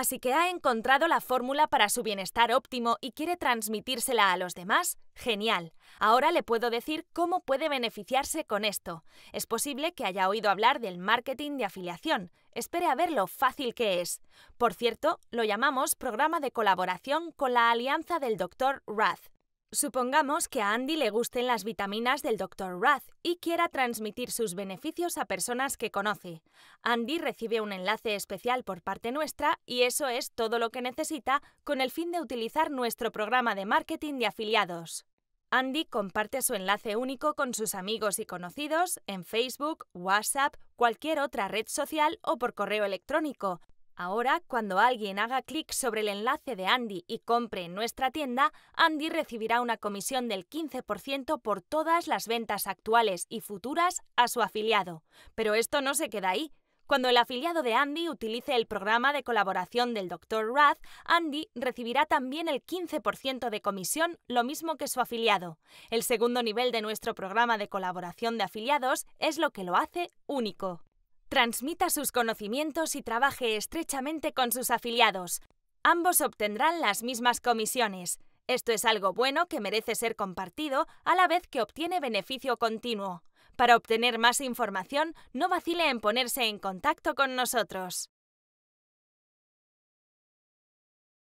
así que ha encontrado la fórmula para su bienestar óptimo y quiere transmitírsela a los demás, genial. Ahora le puedo decir cómo puede beneficiarse con esto. Es posible que haya oído hablar del marketing de afiliación. Espere a ver lo fácil que es. Por cierto, lo llamamos programa de colaboración con la alianza del Dr. Rath. Supongamos que a Andy le gusten las vitaminas del Dr. Rath y quiera transmitir sus beneficios a personas que conoce. Andy recibe un enlace especial por parte nuestra y eso es todo lo que necesita con el fin de utilizar nuestro programa de marketing de afiliados. Andy comparte su enlace único con sus amigos y conocidos en Facebook, WhatsApp, cualquier otra red social o por correo electrónico, Ahora, cuando alguien haga clic sobre el enlace de Andy y compre en nuestra tienda, Andy recibirá una comisión del 15% por todas las ventas actuales y futuras a su afiliado. Pero esto no se queda ahí. Cuando el afiliado de Andy utilice el programa de colaboración del Dr. Rath, Andy recibirá también el 15% de comisión, lo mismo que su afiliado. El segundo nivel de nuestro programa de colaboración de afiliados es lo que lo hace único transmita sus conocimientos y trabaje estrechamente con sus afiliados. Ambos obtendrán las mismas comisiones. Esto es algo bueno que merece ser compartido a la vez que obtiene beneficio continuo. Para obtener más información, no vacile en ponerse en contacto con nosotros.